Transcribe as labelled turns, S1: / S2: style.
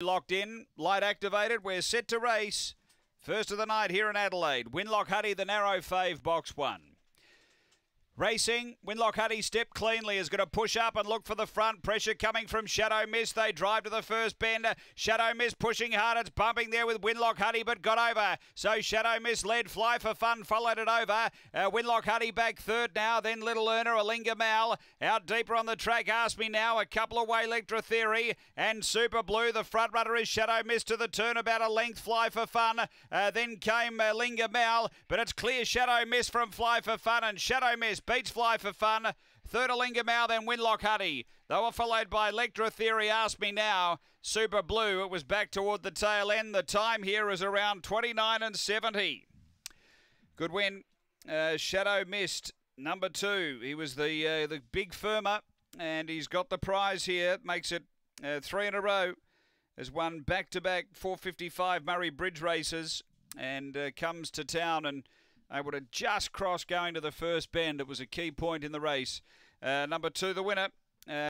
S1: Locked in, light activated, we're set to race. First of the night here in Adelaide. Winlock Huddy, the narrow fave, box one. Racing, Winlock Huddy step cleanly is going to push up and look for the front. Pressure coming from Shadow Miss. They drive to the first bend. Shadow Miss pushing hard. It's bumping there with Winlock Huddy, but got over. So Shadow Miss led. Fly for Fun followed it over. Uh, Winlock Huddy back third now. Then Little Earner, Alinga Mal. Out deeper on the track. Ask me now. A couple away, Electra Theory and Super Blue. The front runner is Shadow Miss to the turn about a length. Fly for Fun. Uh, then came Alinga uh, Mal, but it's clear Shadow Miss from Fly for Fun and Shadow Miss Beach Fly for Fun, third Alingamau, then Winlock Huddy. They were followed by Electra Theory, Ask Me Now, Super Blue. It was back toward the tail end. The time here is around 29 and 70. Good win. Uh, Shadow Mist, number two. He was the uh, the big firmer, and he's got the prize here. Makes it uh, three in a row. Has won back to back 455 Murray Bridge races and uh, comes to town and they would have just crossed going to the first bend. It was a key point in the race. Uh, number two, the winner. Uh,